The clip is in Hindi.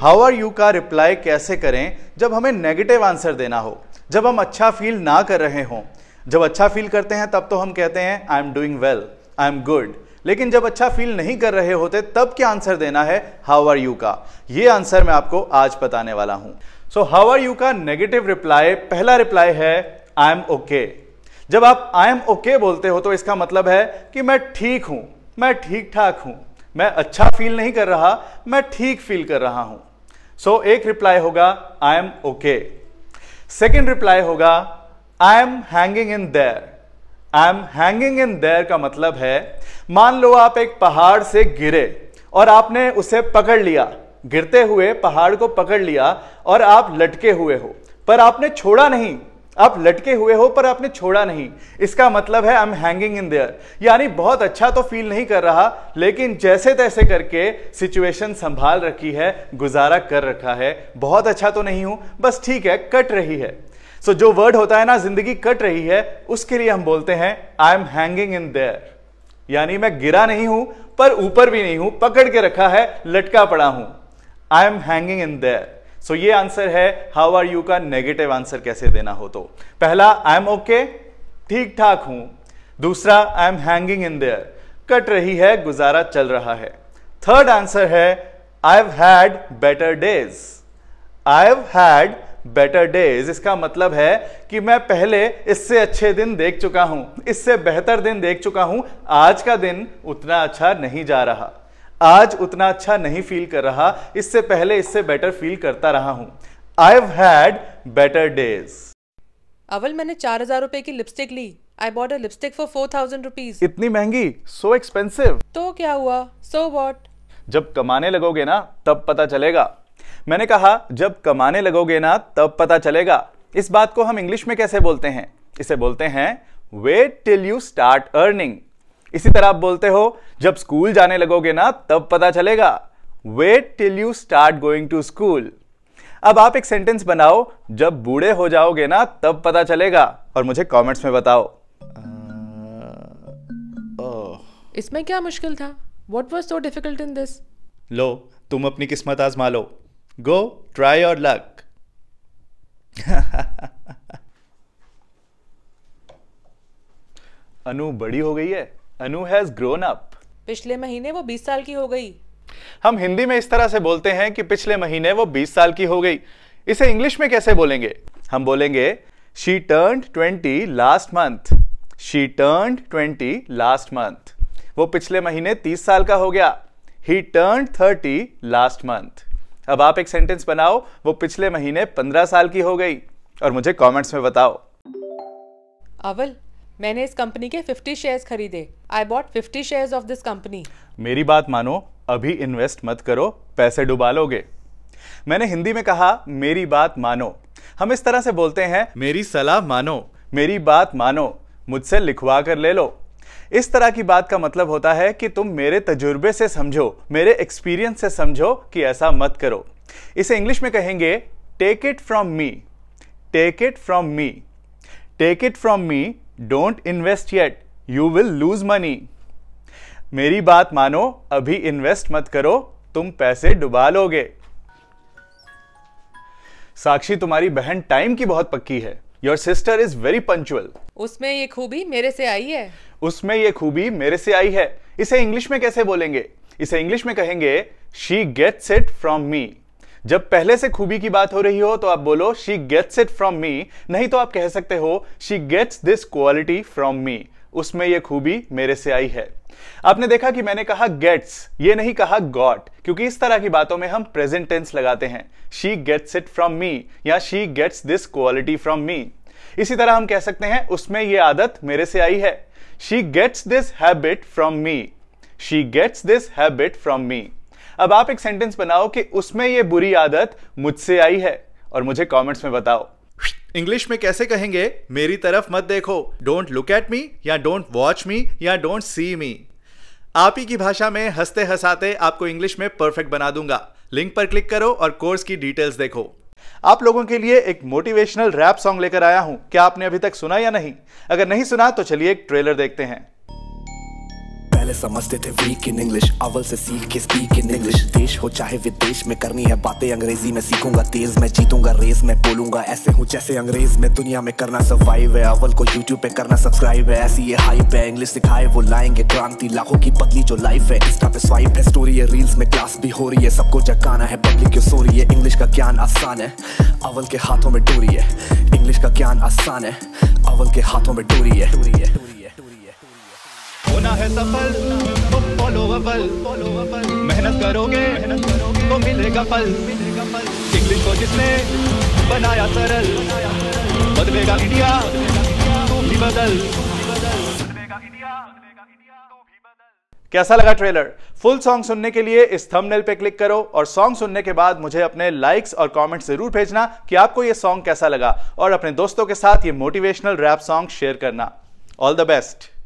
हाउ आर यू का रिप्लाई कैसे करें जब हमें नेगेटिव आंसर देना हो जब हम अच्छा फील ना कर रहे हों जब अच्छा फील करते हैं तब तो हम कहते हैं I am doing well I am good लेकिन जब अच्छा फील नहीं कर रहे होते तब क्या आंसर देना है हाउ आर यू का ये आंसर मैं आपको आज बताने वाला हूं सो हाउ आर यू का नेगेटिव रिप्लाई पहला रिप्लाई है आई एम ओके जब आप आई एम ओके बोलते हो तो इसका मतलब है कि मैं ठीक हूं मैं ठीक ठाक हूं मैं अच्छा फील नहीं कर रहा मैं ठीक फील कर रहा हूं सो so, एक रिप्लाई होगा I am okay second reply होगा I am hanging in there I am hanging in there का मतलब है मान लो आप एक पहाड़ से गिरे और आपने उसे पकड़ लिया गिरते हुए पहाड़ को पकड़ लिया और आप लटके हुए हो पर आपने छोड़ा नहीं आप लटके हुए हो पर आपने छोड़ा नहीं इसका मतलब है I am hanging in there यानी बहुत अच्छा तो फील नहीं कर रहा लेकिन जैसे तैसे करके सिचुएशन संभाल रखी है गुजारा कर रखा है बहुत अच्छा तो नहीं हूं बस ठीक है कट रही है सो so, जो वर्ड होता है ना जिंदगी कट रही है उसके लिए हम बोलते हैं I am hanging in there यानी मैं गिरा नहीं हूं पर ऊपर भी नहीं हूं पकड़ के रखा है लटका पड़ा हूं I am hanging in there so so, ये आंसर है हाउ आर यू का नेगेटिव आंसर कैसे देना हो तो पहला आई एम ओके ठीक ठाक हूं दूसरा I am hanging in there कट रही है गुजारा चल रहा है थर्ड आंसर है I had better days I had better days इसका मतलब है कि मैं पहले इससे अच्छे दिन देख चुका हूं इससे बेहतर दिन देख चुका हूं आज का दिन उतना अच्छा नहीं जा रहा आज उतना अच्छा नहीं फील कर रहा इससे पहले इससे बेटर फील करता रहा हूं I had better days awful मैंने चार हजार रुपए की लिपस्टिक ली I bought a lipstick for four thousand rupees इतनी महंगी सो so एक्सपेंसिव तो क्या हुआ सो so वॉट जब कमाने लगोगे ना तब पता चलेगा मैंने कहा जब कमाने लगोगे ना तब पता चलेगा इस बात को हम इंग्लिश में कैसे बोलते हैं इसे बोलते हैं wait till you start earning इसी तरह आप बोलते हो जब स्कूल जाने लगोगे ना तब पता चलेगा wait till you start going to school अब आप एक सेंटेंस बनाओ जब बूढ़े हो जाओगे ना तब पता चलेगा और मुझे कमेंट्स में बताओ इसमें क्या मुश्किल था what was so difficult in this लो तुम अपनी किस्मत आजमा लो गो ट्राई और लक अनु बड़ी हो गई है अनु हैज ग्रोन अप पिछले महीने वो 20 साल की हो गई हम हिंदी में इस तरह से बोलते हैं कि पिछले महीने वो 20 साल की हो गई इसे इंग्लिश में कैसे बोलेंगे हम बोलेंगे she turn twenty last month she turn twenty last month वो पिछले महीने 30 साल का हो गया ही टर्न 30 लास्ट मंथ अब आप एक सेंटेंस बनाओ वो पिछले महीने 15 साल की हो गई और मुझे कमेंट्स में बताओ अवल मैंने इस कंपनी के 50 शेयर्स खरीदे I bought 50 shares of this company मेरी बात मानो अभी इन्वेस्ट मत करो पैसे डुबा लोगे मैंने हिंदी में कहा मेरी बात मानो हम इस तरह से बोलते हैं मेरी सलाह मानो मेरी बात मानो मुझसे लिखवा कर ले लो इस तरह की बात का मतलब होता है कि तुम मेरे तजुर्बे से समझो मेरे एक्सपीरियंस से समझो कि ऐसा मत करो इसे इंग्लिश में कहेंगे take it from me take it from me take it from me don't invest yet you will lose money मेरी बात मानो अभी इन्वेस्ट मत करो तुम पैसे डुबा लोगे साक्षी तुम्हारी बहन टाइम की बहुत पक्की है your sister is very punctual उसमें ये खूबी मेरे से आई है उसमें ये खूबी मेरे से आई है इसे इंग्लिश में कैसे बोलेंगे इसे इंग्लिश में कहेंगे she gets it from me जब पहले से खूबी की बात हो रही हो तो आप बोलो she gets it from me नहीं तो आप कह सकते हो she gets this quality from me उसमें यह खूबी मेरे से आई है आपने देखा कि मैंने कहा गेट्स ये नहीं कहा गॉट क्योंकि इस तरह की बातों में हम प्रेजेंट टेंस लगाते हैं she gets it from me या she gets this quality from me इसी तरह हम कह सकते हैं उसमें यह आदत मेरे से आई है she gets this habit from me she gets this habit from me अब आप एक सेंटेंस बनाओ कि उसमें ये बुरी आदत मुझसे आई है और मुझे कमेंट्स में बताओ इंग्लिश में कैसे कहेंगे मेरी तरफ मत देखो डोंट लुक एट मी या डोंट वॉच मी या डोंट सी मी आप ही की भाषा में हंसते हंसाते आपको इंग्लिश में परफेक्ट बना दूंगा लिंक पर क्लिक करो और कोर्स की डिटेल्स देखो आप लोगों के लिए एक मोटिवेशनल रैप सॉन्ग लेकर आया हूं क्या आपने अभी तक सुना या नहीं अगर नहीं सुना तो चलिए एक ट्रेलर देखते हैं पहले समझते थे वीक इन इंग्लिश अवल से सीख के स्पीक इन इंग्लिश देश हो चाहे विदेश में करनी है बातें अंग्रेजी में सीखूंगा तेज मैं जीतूंगा रेस में बोलूंगा ऐसे हूँ जैसे अंग्रेज में दुनिया में करना सर्वाइव है अवल को यूट्यूब पे करना सब्सक्राइब है ऐसी ये हाइप है इंग्लिश सिखाए वो लाएंगे क्रांति लाखों की पतली जो लाइफ है इंस्टा पे स्वाइप है स्टोरी है रील्स में क्लास भी हो रही है सबको जगाना है पब्लिक क्यों सो रही है इंग्लिश का ज्ञान आसान है अवल के हाथों में डोरी है इंग्लिश का ज्ञान आसान है अवल के हाथों में डोरी है डोरी है होना है सफल तो फॉलो अबल मेहनत करोगे तो मिलेगा फल इंग्लिश को जिसने बनाया सरल बदलेगा इंडिया तू तो भी बदल कैसा लगा ट्रेलर फुल सॉन्ग सुनने के लिए इस थंबनेल पे क्लिक करो और सॉन्ग सुनने के बाद मुझे अपने लाइक्स और कमेंट जरूर भेजना कि आपको ये सॉन्ग कैसा लगा और अपने दोस्तों के साथ ये मोटिवेशनल रैप सॉन्ग शेयर करना ऑल द बेस्ट